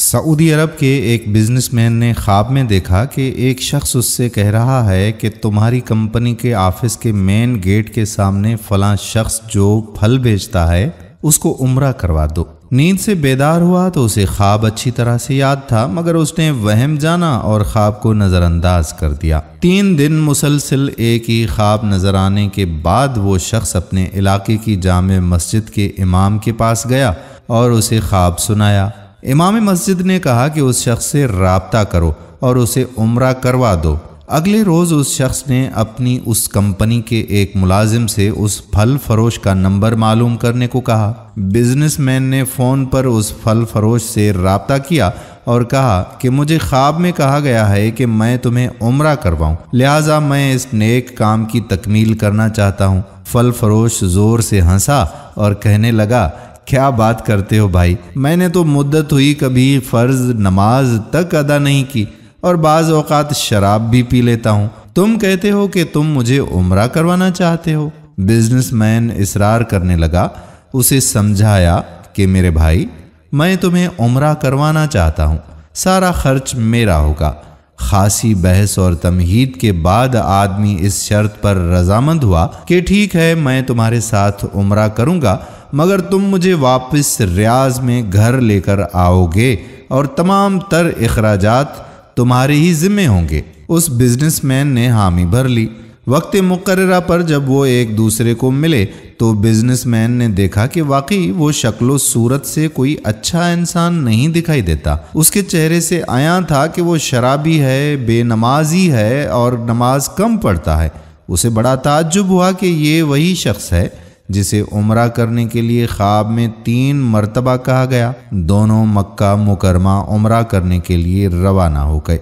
Saudi अरब के एक businessman ने ख्वाब में देखा कि एक शख्स उससे कह रहा है कि तुम्हारी कंपनी के ऑफिस के मेन गेट के सामने फला शख्स जो फल बेचता है उसको उम्र करवा दो नींद से बेदार हुआ तो उसे ख्वाब अच्छी तरह से याद था मगर उसने वहम जाना और ख्वाब को नज़रअंदाज कर दिया तीन दिन मुसलसिल एक ही ख्वाब नज़र आने के बाद वो शख्स अपने इलाके की जाम मस्जिद के इमाम के पास गया और उसे ख्वाब सुनाया इमाम मस्जिद ने कहा कि उस शख्स से रबता करो और उसे उम्र करवा दो अगले रोज़ उस शख्स ने अपनी उस कंपनी के एक मुलाजिम से उस फल फरोश का नंबर मालूम करने को कहा बिजनेसमैन ने फ़ोन पर उस फल फरोश से रबता किया और कहा कि मुझे ख्वाब में कहा गया है कि मैं तुम्हें उम्र करवाऊँ लिहाजा मैं इस नेक काम की तकमील करना चाहता हूँ फल फरोश ज़ोर से हंसा और कहने लगा क्या बात करते हो भाई मैंने तो मुद्दत हुई कभी फ़र्ज नमाज तक अदा नहीं की और बाज़ अवकात शराब भी पी लेता हूँ तुम कहते हो कि तुम मुझे उम्र करवाना चाहते हो बिजनेसमैन इसरार करने लगा उसे समझाया कि मेरे भाई मैं तुम्हें उम्र करवाना चाहता हूँ सारा खर्च मेरा होगा खासी बहस और तमहीद के बाद आदमी इस शर्त पर रजामंद हुआ कि ठीक है मैं तुम्हारे साथ उम्र करूँगा मगर तुम मुझे वापस रियाज में घर लेकर आओगे और तमाम तर अखराज तुम्हारे ही जिम्मे होंगे उस बिजनेसमैन ने हामी भर ली वक्त मुकर पर जब वो एक दूसरे को मिले तो बिजनेसमैन ने देखा कि वाकई वो शक्लो सूरत से कोई अच्छा इंसान नहीं दिखाई देता उसके चेहरे से आया था कि वो शराबी है बेनमाजी है और नमाज कम पढ़ता है उसे बड़ा ताज्जुब हुआ कि ये वही शख्स है जिसे उम्र करने के लिए ख्वाब में तीन मरतबा कहा गया दोनों मक्का मुकरमा उम्र करने के लिए रवाना हो गए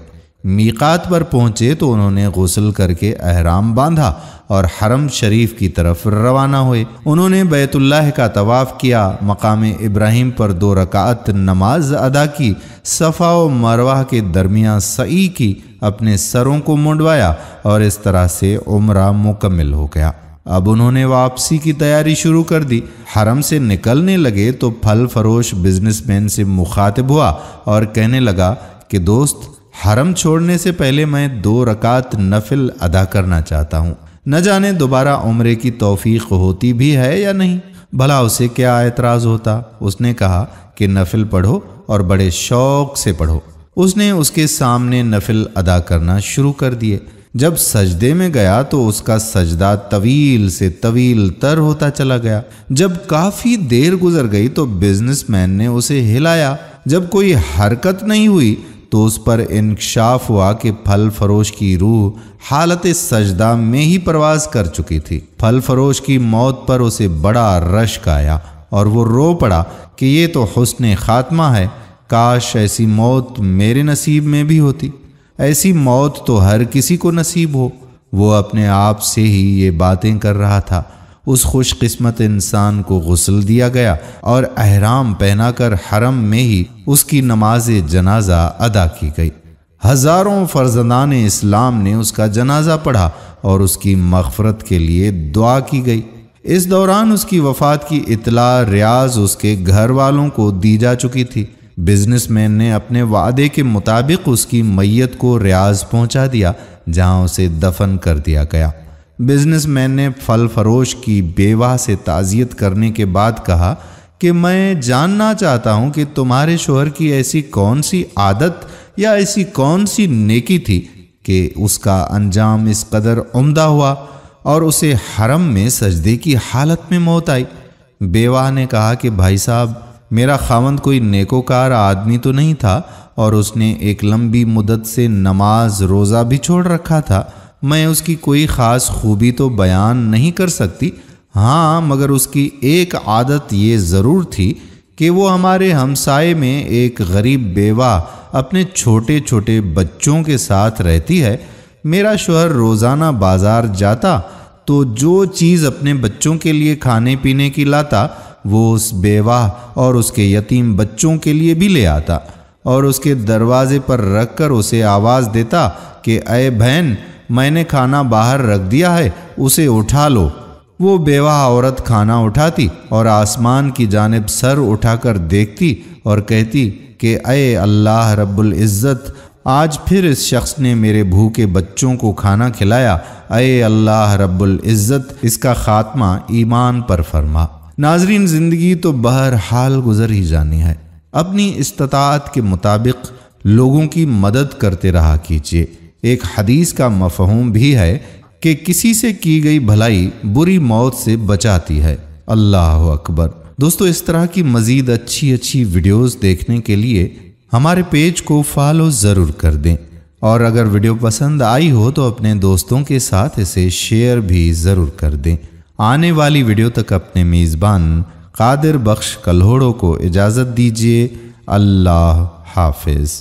मीकात पर पहुंचे तो उन्होंने गसल करके अहराम बांधा और हरम शरीफ की तरफ रवाना हुए उन्होंने बैतुल्लाह का तवाफ़ किया मकाम इब्राहिम पर दो रकात नमाज अदा की सफ़ा व मरवा के दरमिया सई की अपने सरों को मुंडवाया और इस तरह से उम्र मुकम्मल हो गया अब उन्होंने वापसी की तैयारी शुरू कर दी हरम से निकलने लगे तो फल फरोश बिजनेसमैन से मुखातिब हुआ और कहने लगा कि दोस्त हरम छोड़ने से पहले मैं दो रकात नफिल अदा करना चाहता हूँ न जाने दोबारा उम्र की तोफ़ीक होती भी है या नहीं भला उसे क्या एतराज़ होता उसने कहा कि नफिल पढ़ो और बड़े शौक से पढ़ो उसने उसके सामने नफिल अदा करना शुरू कर दिए जब सजदे में गया तो उसका सजदा तवील से तवील तर होता चला गया जब काफ़ी देर गुजर गई तो बिजनेसमैन ने उसे हिलाया जब कोई हरकत नहीं हुई तो उस पर इंकशाफ हुआ कि फल फरोश की रूह हालत सजदा में ही प्रवास कर चुकी थी फल फरोश की मौत पर उसे बड़ा रश्क आया और वो रो पड़ा कि ये तो हुस्न खात्मा है काश ऐसी मौत मेरे नसीब में भी होती ऐसी मौत तो हर किसी को नसीब हो वो अपने आप से ही ये बातें कर रहा था उस खुशकिस्मत इंसान को गुसल दिया गया और अहराम पहनाकर हरम में ही उसकी नमाज जनाजा अदा की गई हज़ारों फर्जंदान इस्लाम ने उसका जनाजा पढ़ा और उसकी मगफरत के लिए दुआ की गई इस दौरान उसकी वफात की इतला रियाज उसके घर वालों को दी जा चुकी थी बिजनेसमैन ने अपने वादे के मुताबिक उसकी मैयत को रियाज पहुंचा दिया जहां उसे दफन कर दिया गया बिजनेसमैन ने फल फरोश की बेवा से ताज़ियत करने के बाद कहा कि मैं जानना चाहता हूं कि तुम्हारे शोहर की ऐसी कौन सी आदत या ऐसी कौन सी नेकी थी कि उसका अंजाम इस कदर उम्दा हुआ और उसे हरम में सजदे की हालत में मौत आई बेवा ने कहा कि भाई साहब मेरा खामंद कोई नेकोकार आदमी तो नहीं था और उसने एक लंबी मुदत से नमाज रोज़ा भी छोड़ रखा था मैं उसकी कोई ख़ास खूबी तो बयान नहीं कर सकती हाँ मगर उसकी एक आदत ये ज़रूर थी कि वो हमारे हमसाए में एक गरीब बेवा अपने छोटे छोटे बच्चों के साथ रहती है मेरा शोहर रोज़ाना बाज़ार जाता तो जो चीज़ अपने बच्चों के लिए खाने पीने की लाता वो उस बेवाह और उसके यतीम बच्चों के लिए भी ले आता और उसके दरवाजे पर रख कर उसे आवाज़ देता कि अय बहन मैंने खाना बाहर रख दिया है उसे उठा लो वो बेवाह औरत खाना उठाती और आसमान की जानब सर उठाकर देखती और कहती कि अय अल्लाह रब्बुल इज़्ज़त आज फिर इस शख्स ने मेरे भूखे बच्चों को खाना खिलाया अय अल्लाह रब्बुल इज़्ज़त इसका ख़ात्मा ईमान पर फरमा नाजरीन ज़िंदगी तो बहरहाल गुजर ही जानी है अपनी इस्तात के मुताबिक लोगों की मदद करते रहा कीजिए एक हदीस का मफहम भी है कि किसी से की गई भलाई बुरी मौत से बचाती है अल्लाह अकबर दोस्तों इस तरह की मज़ीद अच्छी अच्छी वीडियोस देखने के लिए हमारे पेज को फॉलो ज़रूर कर दें और अगर वीडियो पसंद आई हो तो अपने दोस्तों के साथ इसे शेयर भी ज़रूर कर दें आने वाली वीडियो तक अपने मेज़बान कादिर बख्श कल्होड़ों को इजाज़त दीजिए अल्लाह हाफिज़